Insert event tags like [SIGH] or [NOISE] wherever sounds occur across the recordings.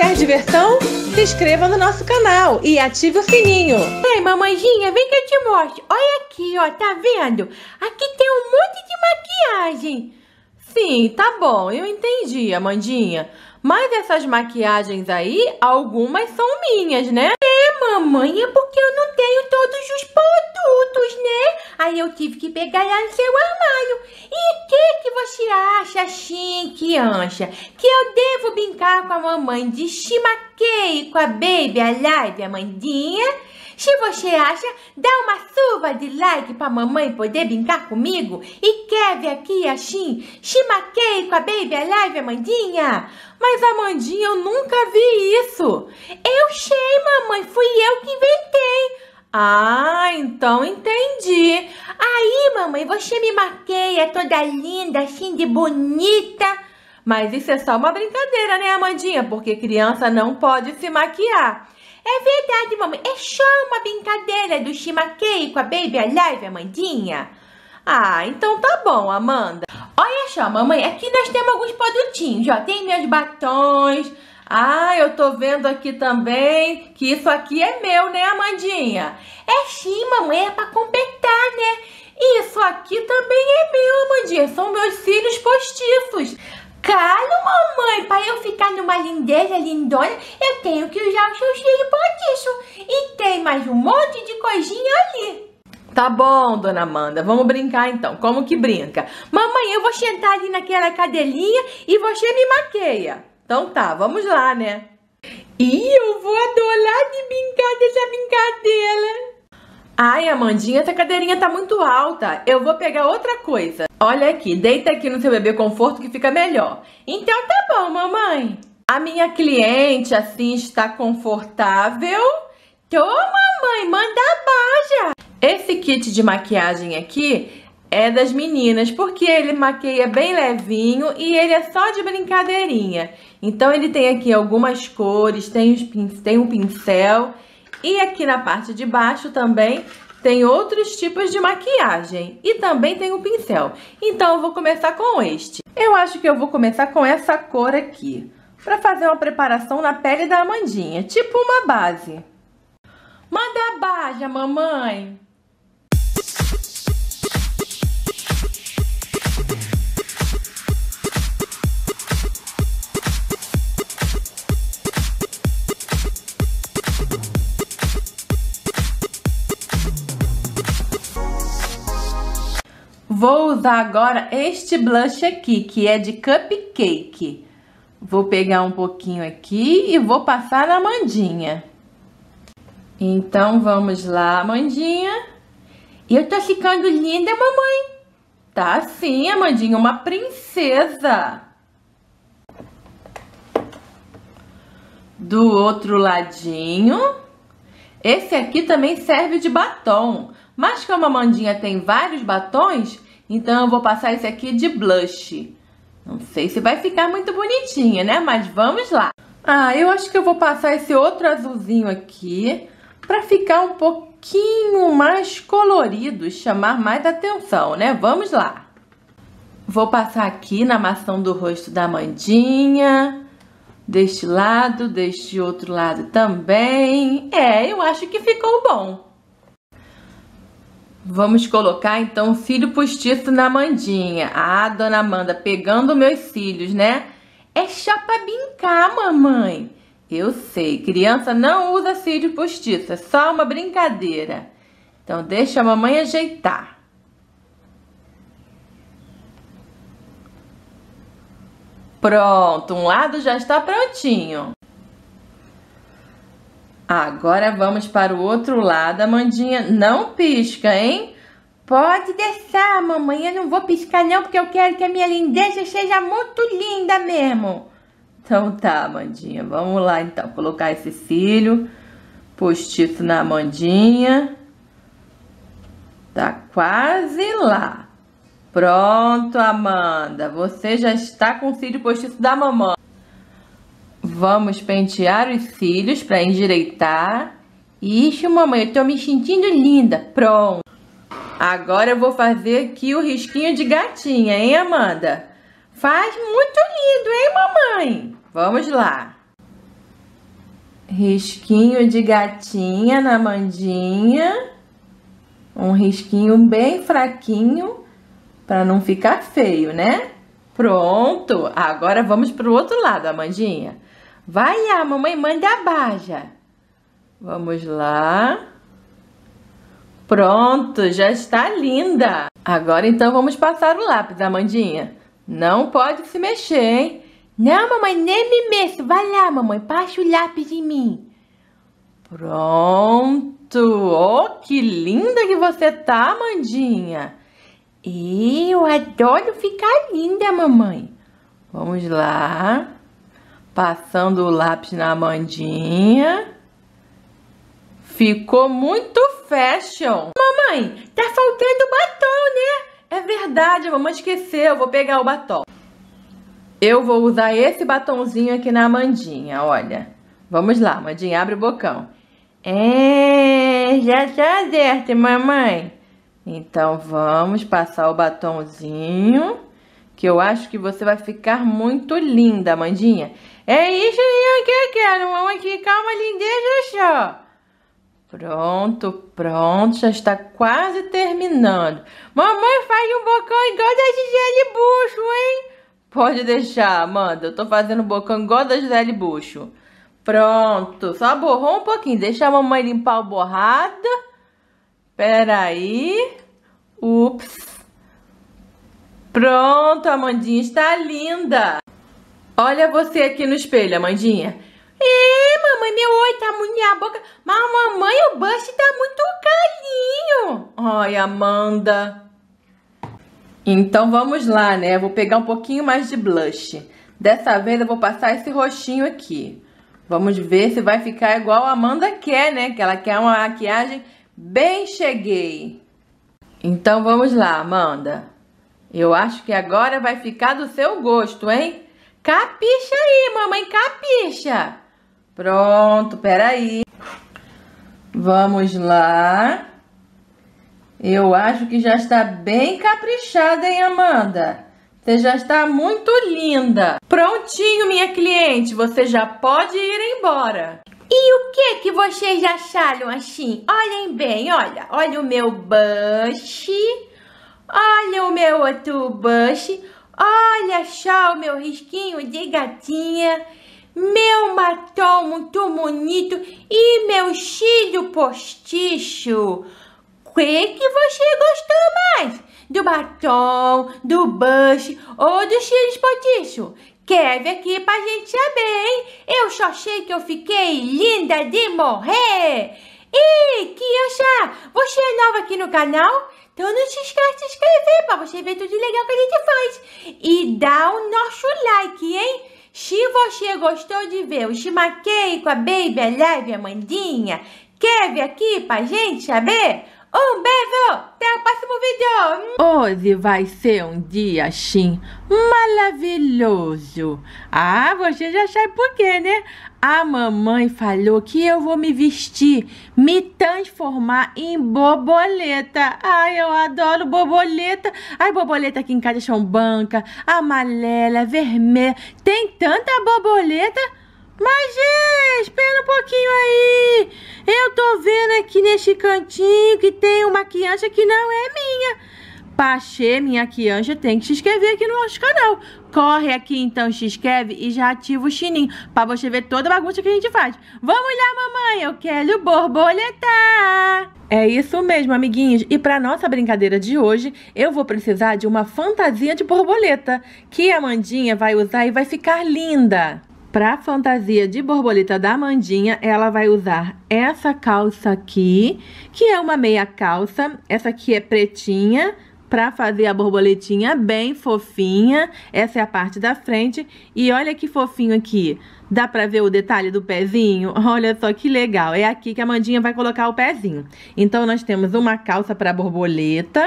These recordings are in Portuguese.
Quer diversão? Se inscreva no nosso canal e ative o sininho. Ei, mamãezinha, vem que eu te mostro. Olha aqui, ó, tá vendo? Aqui tem um monte de maquiagem. Sim, tá bom, eu entendi, Amandinha. Mas essas maquiagens aí, algumas são minhas, né? mamãe, é porque eu não tenho todos os produtos, né? Aí eu tive que pegar lá no seu armário. E que que você acha, chique ancha? Que eu devo brincar com a mamãe de Shimakei, com a Baby, Alive a Mandinha? Se você acha, dá uma chuva de like pra mamãe poder brincar comigo e quer ver aqui assim, se maquei com a Baby Alive Amandinha. Mas Amandinha, eu nunca vi isso. Eu sei, mamãe, fui eu que inventei. Ah, então entendi. Aí, mamãe, você me maqueia toda linda, assim de bonita. Mas isso é só uma brincadeira, né, Amandinha? Porque criança não pode se maquiar. É verdade, mamãe. É só uma brincadeira do Shimakei com a Baby Alive, Amandinha. Ah, então tá bom, Amanda. Olha só, mamãe, aqui nós temos alguns produtinhos, ó. Tem meus batons. Ah, eu tô vendo aqui também que isso aqui é meu, né, Amandinha? É sim, mamãe, é pra completar, né? Isso aqui também é meu, Amandinha. São meus cílios postiços. Claro, mamãe, para eu ficar numa lindeza lindona, eu tenho que usar o seu cílio isso. E tem mais um monte de coisinha ali. Tá bom, dona Amanda, vamos brincar então. Como que brinca? Mamãe, eu vou sentar ali naquela cadeirinha e você me maqueia. Então tá, vamos lá, né? E eu vou adorar de bingo Ai, Amandinha, essa cadeirinha tá muito alta. Eu vou pegar outra coisa. Olha aqui, deita aqui no seu bebê conforto que fica melhor. Então tá bom, mamãe. A minha cliente assim está confortável. Tô, mamãe, manda baixa. Esse kit de maquiagem aqui é das meninas, porque ele maqueia bem levinho e ele é só de brincadeirinha. Então ele tem aqui algumas cores, tem, os, tem um pincel e aqui na parte de baixo também tem outros tipos de maquiagem e também tem o um pincel. Então eu vou começar com este. Eu acho que eu vou começar com essa cor aqui, para fazer uma preparação na pele da Amandinha, tipo uma base. Manda a baja, mamãe! Vou usar agora este blush aqui, que é de cupcake. Vou pegar um pouquinho aqui e vou passar na mandinha. Então, vamos lá, mandinha. Eu tô ficando linda, mamãe. Tá sim, Amandinha, uma princesa. Do outro ladinho. Esse aqui também serve de batom. Mas como a Amandinha tem vários batons, então, eu vou passar esse aqui de blush. Não sei se vai ficar muito bonitinha, né? Mas vamos lá. Ah, eu acho que eu vou passar esse outro azulzinho aqui para ficar um pouquinho mais colorido, chamar mais atenção, né? Vamos lá. Vou passar aqui na maçã do rosto da Mandinha, deste lado, deste outro lado também. É, eu acho que ficou bom. Vamos colocar então o cílio postiço na Mandinha. Ah, dona Amanda, pegando meus cílios, né? É chapa brincar, mamãe. Eu sei, criança não usa cílio postiço, é só uma brincadeira. Então deixa a mamãe ajeitar. Pronto, um lado já está prontinho. Agora vamos para o outro lado. Amandinha, não pisca, hein? Pode deixar, mamãe. Eu não vou piscar não, porque eu quero que a minha lindeza seja muito linda mesmo. Então tá, Amandinha. Vamos lá, então. Colocar esse cílio postiço na Amandinha. Tá quase lá. Pronto, Amanda. Você já está com o cílio postiço da mamãe. Vamos pentear os cílios para endireitar. Ixi, mamãe, eu tô me sentindo linda. Pronto. Agora eu vou fazer aqui o risquinho de gatinha, hein, Amanda? Faz muito lindo, hein, mamãe? Vamos lá. Risquinho de gatinha na mandinha. Um risquinho bem fraquinho para não ficar feio, né? Pronto! Agora vamos para o outro lado, Amandinha. Vai, a mamãe manda a baja. Vamos lá. Pronto, já está linda. Agora, então, vamos passar o lápis, Amandinha. Não pode se mexer, hein? Não, mamãe, nem me mexo. Vai lá, mamãe, passa o lápis em mim. Pronto! Oh, que linda que você tá, amandinha. Eu adoro ficar linda, mamãe. Vamos lá. Passando o lápis na Amandinha. Ficou muito fashion. Mamãe, tá faltando batom, né? É verdade, a mamãe esqueceu. Vou pegar o batom. Eu vou usar esse batonzinho aqui na Amandinha, olha. Vamos lá, Amandinha, abre o bocão. É, já tá certo, mamãe. Então, vamos passar o batonzinho, que eu acho que você vai ficar muito linda, Amandinha. É isso aí que eu quero, mamãe, que calma, lindeza só. Pronto, pronto, já está quase terminando. Mamãe faz um bocão igual da Gisele Bucho, hein? Pode deixar, Amanda, eu tô fazendo um bocão igual da Gisele Bucho. Pronto, só borrou um pouquinho, deixa a mamãe limpar o borrado. Peraí, ups. Pronto, Amandinha, está linda. Olha você aqui no espelho, Amandinha. É, mamãe, meu oi tá muito minha boca. Mas, mamãe, o blush tá muito carinho. Ai, Amanda. Então, vamos lá, né? Vou pegar um pouquinho mais de blush. Dessa vez, eu vou passar esse roxinho aqui. Vamos ver se vai ficar igual a Amanda quer, né? Que ela quer uma maquiagem bem cheguei. Então, vamos lá, Amanda. Eu acho que agora vai ficar do seu gosto, hein? Capixa aí, mamãe, capixa. Pronto, peraí. Vamos lá. Eu acho que já está bem caprichada, hein, Amanda? Você já está muito linda. Prontinho, minha cliente, você já pode ir embora. E o que que vocês acharam assim? Olhem bem, olha, olha o meu banche. olha o meu outro bush, Olha só o meu risquinho de gatinha, meu batom muito bonito e meu cílio postiço. O que, você gostou mais? Do batom, do blush ou do cílios postiço? vir aqui pra gente saber, hein? Eu só achei que eu fiquei linda de morrer! E, Kiosha, você é nova aqui no canal? Então não se esquece de se inscrever para você ver tudo legal que a gente faz. E dá o nosso like, hein? Se você gostou de ver o Chimaquei com a Baby, a Leve, a Mandinha, quer vir aqui pra gente saber? Um beijo! Até o próximo vídeo! Hoje vai ser um dia, sim, maravilhoso. Ah, você já sabe por quê, né? A mamãe falou que eu vou me vestir, me transformar em borboleta. Ai, eu adoro borboleta. Ai, borboleta aqui em casa são banca, amarela, vermelha. Tem tanta borboleta. Mas, Gê, espera um pouquinho aí. Eu tô vendo aqui neste cantinho que tem uma criança que não é minha. Pachê, minha criança, tem que se inscrever aqui no nosso canal. Corre aqui, então, se inscreve e já ativa o sininho pra você ver toda a bagunça que a gente faz. Vamos lá, mamãe, eu quero borboletar. É isso mesmo, amiguinhos. E para nossa brincadeira de hoje, eu vou precisar de uma fantasia de borboleta que a Mandinha vai usar e vai ficar linda. Para a fantasia de borboleta da Mandinha, ela vai usar essa calça aqui, que é uma meia calça. Essa aqui é pretinha, para fazer a borboletinha bem fofinha. Essa é a parte da frente. E olha que fofinho aqui. Dá para ver o detalhe do pezinho? Olha só que legal. É aqui que a Mandinha vai colocar o pezinho. Então, nós temos uma calça para borboleta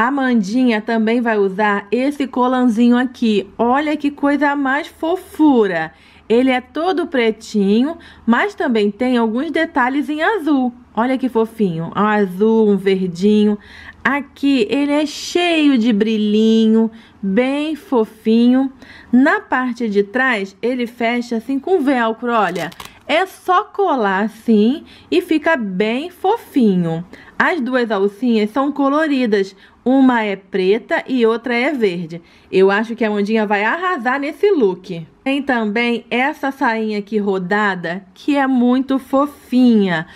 a Mandinha também vai usar esse colanzinho aqui. Olha que coisa mais fofura! Ele é todo pretinho, mas também tem alguns detalhes em azul. Olha que fofinho, um azul, um verdinho. Aqui ele é cheio de brilhinho, bem fofinho. Na parte de trás ele fecha assim com velcro, olha. É só colar assim e fica bem fofinho. As duas alcinhas são coloridas, uma é preta e outra é verde. Eu acho que a Mandinha vai arrasar nesse look. Tem também essa sainha aqui rodada, que é muito fofinha.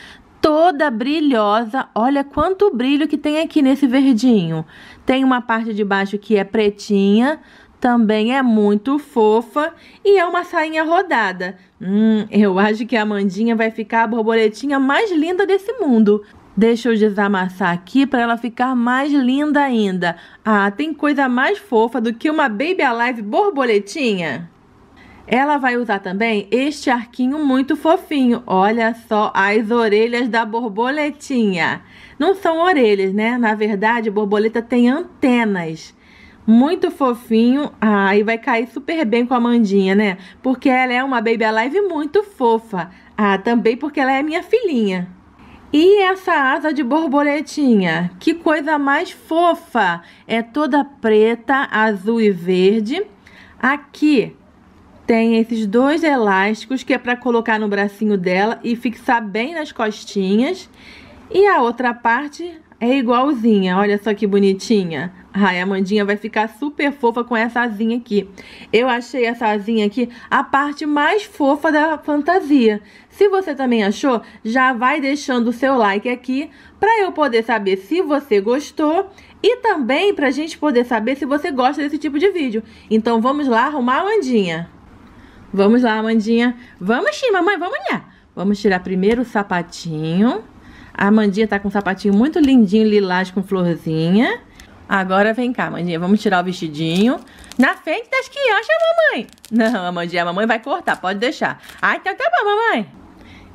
Toda brilhosa. Olha quanto brilho que tem aqui nesse verdinho. Tem uma parte de baixo que é pretinha, também é muito fofa e é uma sainha rodada. Hum, eu acho que a Mandinha vai ficar a borboletinha mais linda desse mundo. Deixa eu desamassar aqui para ela ficar mais linda ainda. Ah, tem coisa mais fofa do que uma Baby Alive borboletinha? Ela vai usar também este arquinho muito fofinho. Olha só as orelhas da borboletinha. Não são orelhas, né? Na verdade, borboleta tem antenas. Muito fofinho. Ah, e vai cair super bem com a Mandinha, né? Porque ela é uma Baby Alive muito fofa. Ah, também porque ela é minha filhinha. E essa asa de borboletinha, que coisa mais fofa! É toda preta, azul e verde. Aqui tem esses dois elásticos que é para colocar no bracinho dela e fixar bem nas costinhas. E a outra parte é igualzinha, olha só que bonitinha. Ai, a Mandinha vai ficar super fofa com essa asinha aqui. Eu achei essa asinha aqui a parte mais fofa da fantasia. Se você também achou, já vai deixando o seu like aqui para eu poder saber se você gostou e também para a gente poder saber se você gosta desse tipo de vídeo. Então vamos lá arrumar a Mandinha. Vamos lá, Mandinha. Vamos sim, mamãe, vamos lá. Vamos tirar primeiro o sapatinho. A Mandinha tá com um sapatinho muito lindinho, lilás com florzinha. Agora vem cá, Mandinha, vamos tirar o vestidinho. Na frente das crianças, mamãe. Não, Amandinha, a mamãe vai cortar, pode deixar. Ah, então tá bom, mamãe.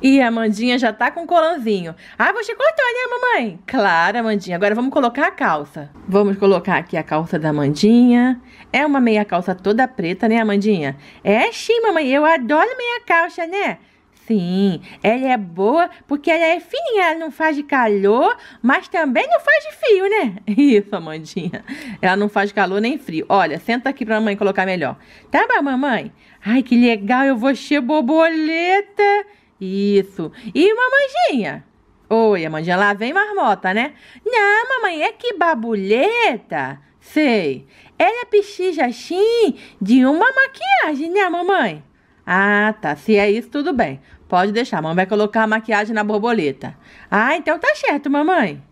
E a Mandinha já tá com o colanzinho. Ah, você cortou, né, mamãe? Claro, Mandinha. Agora vamos colocar a calça. Vamos colocar aqui a calça da Mandinha. É uma meia calça toda preta, né, Amandinha? É sim, mamãe. Eu adoro meia calça, né? Sim, ela é boa porque ela é fininha, ela não faz de calor, mas também não faz de frio, né? [LAUGHS] Isso, Amandinha. Ela não faz calor nem frio. Olha, senta aqui pra mamãe colocar melhor. Tá bom, mamãe? Ai, que legal, eu vou ser borboleta. Isso. E mamãezinha? Oi, Amandinha, lá vem marmota, né? Não, mamãe, é que babuleta. Sei. Ela é pichija assim de uma maquiagem, né, mamãe? Ah, tá. Se é isso, tudo bem. Pode deixar, mamãe vai colocar a maquiagem na borboleta. Ah, então tá certo, mamãe.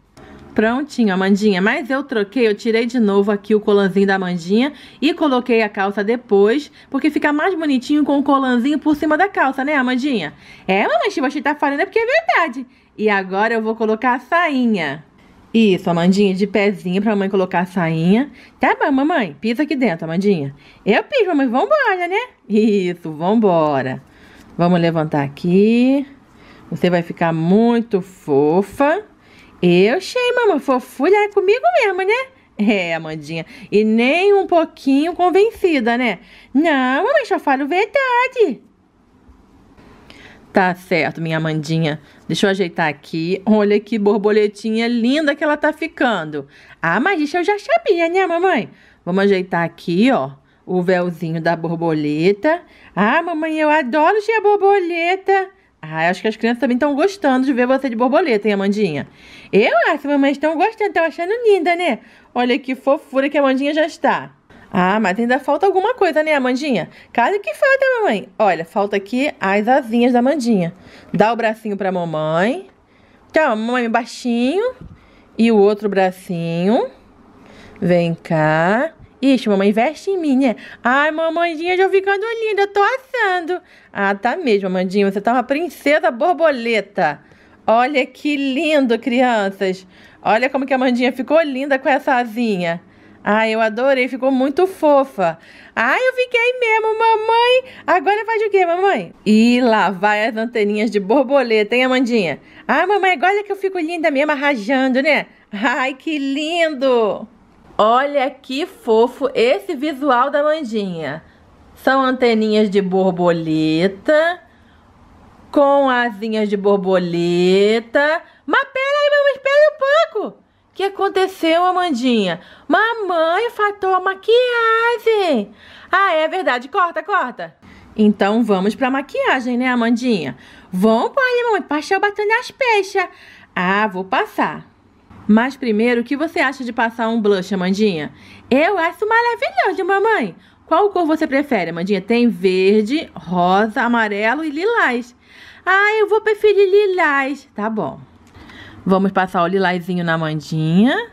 Prontinho, Amandinha, mas eu troquei, eu tirei de novo aqui o colanzinho da Amandinha e coloquei a calça depois, porque fica mais bonitinho com o colanzinho por cima da calça, né, Amandinha? É, mamãe, se você tá falando é porque é verdade. E agora eu vou colocar a sainha. Isso, Amandinha, de pezinho pra mamãe colocar a sainha. Tá bom, mamãe, pisa aqui dentro, Amandinha. Eu piso, mamãe, vambora, né? Isso, vambora. Vamos levantar aqui. Você vai ficar muito fofa. Eu achei, mamãe, fofulha é comigo mesmo, né? É, Amandinha, e nem um pouquinho convencida, né? Não, mamãe, só falo verdade. Tá certo, minha Amandinha. Deixa eu ajeitar aqui. Olha que borboletinha linda que ela tá ficando. Ah, mas isso eu já sabia, né, mamãe? Vamos ajeitar aqui, ó o véuzinho da borboleta. Ah, mamãe, eu adoro a borboleta. Ah, acho que as crianças também estão gostando de ver você de borboleta, hein, Amandinha? Eu acho, mamãe, estão gostando, estão achando linda, né? Olha que fofura que a Amandinha já está. Ah, mas ainda falta alguma coisa, né, Amandinha? Caso que falta, mamãe. Olha, falta aqui as asinhas da Amandinha. Dá o bracinho pra mamãe. Tchau, mamãe, baixinho. E o outro bracinho. Vem cá. Ixi, mamãe, investe em mim, né? Ai, mamãezinha, já ficando linda, eu tô assando. Ah, tá mesmo, mamandinha, você tá uma princesa borboleta. Olha que lindo, crianças. Olha como que a Amandinha ficou linda com essa asinha. Ai, eu adorei, ficou muito fofa. Ai, eu fiquei mesmo, mamãe. Agora faz o quê, mamãe? E lá vai as anteninhas de borboleta, hein, Amandinha? Ai, mamãe, agora que eu fico linda mesmo, rajando, né? Ai, que lindo! Olha que fofo esse visual da Mandinha. São anteninhas de borboleta, com asinhas de borboleta. Mas peraí, mamãe, espere um pouco. O que aconteceu, Amandinha? Mamãe fatou a maquiagem. Ah, é verdade. Corta, corta. Então vamos pra maquiagem, né, Amandinha? Vamos, olha, mamãe, passar o batom nas peixas. Ah, vou passar. Mas primeiro, o que você acha de passar um blush, Amandinha? Eu acho maravilhoso, mamãe! Qual cor você prefere, Amandinha? Tem verde, rosa, amarelo e lilás. Ah, eu vou preferir lilás. Tá bom. Vamos passar o lilazinho na Amandinha.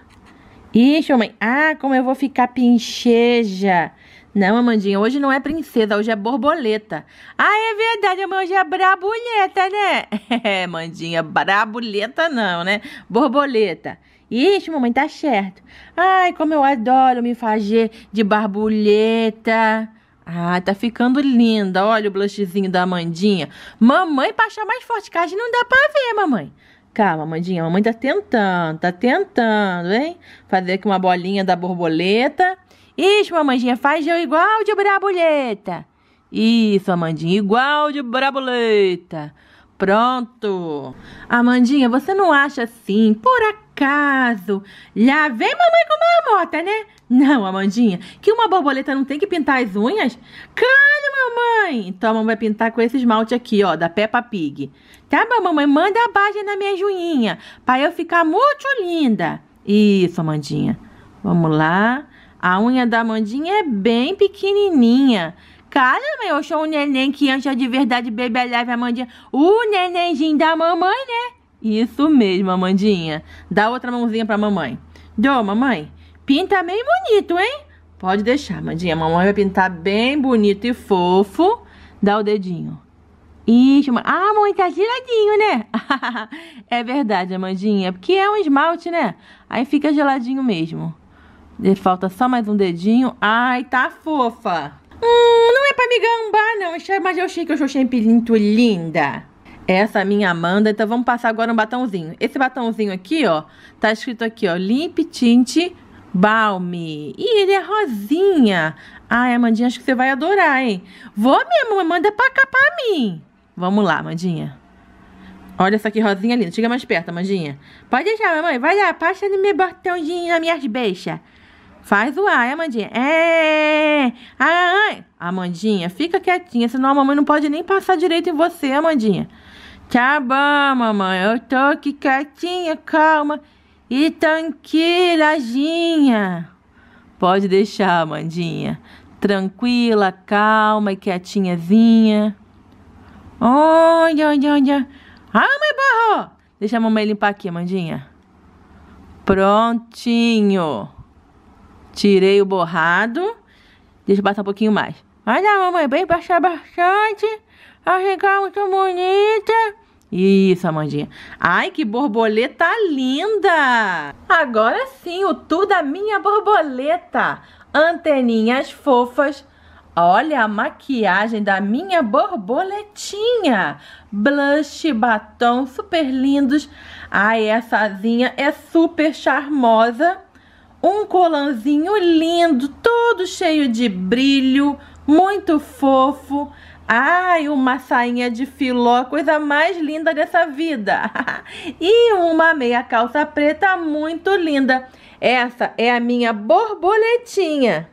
Ixi, mamãe. Ah, como eu vou ficar pincheja. Não, Amandinha, hoje não é princesa, hoje é borboleta. Ah, é verdade, hoje é brabulheta, né? [LAUGHS] É, Mandinha, brabulheta não, né? Borboleta. Ixi, mamãe, tá certo. Ai, como eu adoro me fazer de barbulheta. Ah, tá ficando linda. Olha o blushzinho da Amandinha. Mamãe, pra achar mais forte, que não dá pra ver, mamãe. Calma, Amandinha, mamãe tá tentando, tá tentando, hein? Fazer aqui uma bolinha da borboleta. Isso, mamãezinha, faz eu igual de braboleta. Isso, Amandinha, igual de brabuleta. Pronto. Amandinha, você não acha assim, por acaso? Já vem mamãe com uma mota, né? Não, Amandinha, que uma borboleta não tem que pintar as unhas? Calma, mamãe! Então a mamãe vai pintar com esse esmalte aqui, ó, da Peppa Pig. Tá bom, mamãe, manda a base na minha joinha, pra eu ficar muito linda. Isso, Amandinha. Vamos lá. A unha da Mandinha é bem pequenininha. Caramba, eu sou um neném que anja de verdade, baby leve, Amandinha. O nenenzinho da mamãe, né? Isso mesmo, Amandinha. Dá outra mãozinha pra mamãe. Dô, mamãe, pinta bem bonito, hein? Pode deixar, Amandinha. Mamãe vai pintar bem bonito e fofo. Dá o dedinho. Isso, Ah, mãe, tá geladinho, né? [LAUGHS] é verdade, Amandinha, porque é um esmalte, né? Aí fica geladinho mesmo. Falta só mais um dedinho. Ai, tá fofa. Hum, não é pra me gambar, não. Mas eu achei que eu achei muito linda. Essa é minha Amanda. Então vamos passar agora um batãozinho. Esse batãozinho aqui, ó, tá escrito aqui, ó, Limp Tint Balm. E ele é rosinha. Ai, Amandinha, acho que você vai adorar, hein? Vou mesmo, manda pra cá pra mim. Vamos lá, Amandinha. Olha essa aqui rosinha linda. Chega mais perto, Amandinha. Pode deixar, mamãe. Vai lá, passa no meu botãozinho, nas minhas beixas. Faz o ai, Amandinha. É! Ai! Ah, ah, ah. Amandinha, fica quietinha, senão a mamãe não pode nem passar direito em você, Amandinha. Tá bom, mamãe. Eu tô aqui quietinha, calma e tranquilazinha. Pode deixar, Amandinha. Tranquila, calma e quietinhazinha. Olha, olha, olha. Ai, mamãe barro! Deixa a mamãe limpar aqui, Amandinha. Prontinho. Tirei o borrado. Deixa eu baixar um pouquinho mais. Olha, mamãe, é bem baixar bastante. Vai ficar é muito bonita. Isso, Amandinha. Ai, que borboleta linda! Agora sim, o tu da minha borboleta. Anteninhas fofas. Olha a maquiagem da minha borboletinha. Blush, batom, super lindos. Ai, essa asinha é super charmosa um colanzinho lindo, todo cheio de brilho, muito fofo. Ai, uma sainha de filó, coisa mais linda dessa vida. [LAUGHS] e uma meia calça preta muito linda. Essa é a minha borboletinha.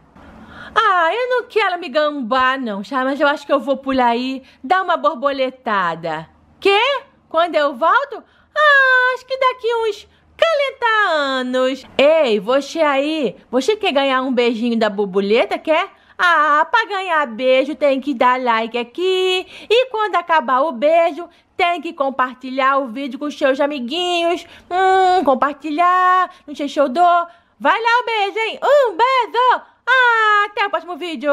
Ah, eu não quero me gambar não, mas eu acho que eu vou pular aí, dar uma borboletada. Quê? Quando eu volto? Ah, acho que daqui uns 40 anos. Ei, você aí, você quer ganhar um beijinho da bubuleta, quer? Ah, para ganhar beijo tem que dar like aqui. E quando acabar o beijo, tem que compartilhar o vídeo com seus amiguinhos. Hum, compartilhar, não sei se eu dou. Vai lá o beijo, hein? Um beijo! Ah, até o próximo vídeo!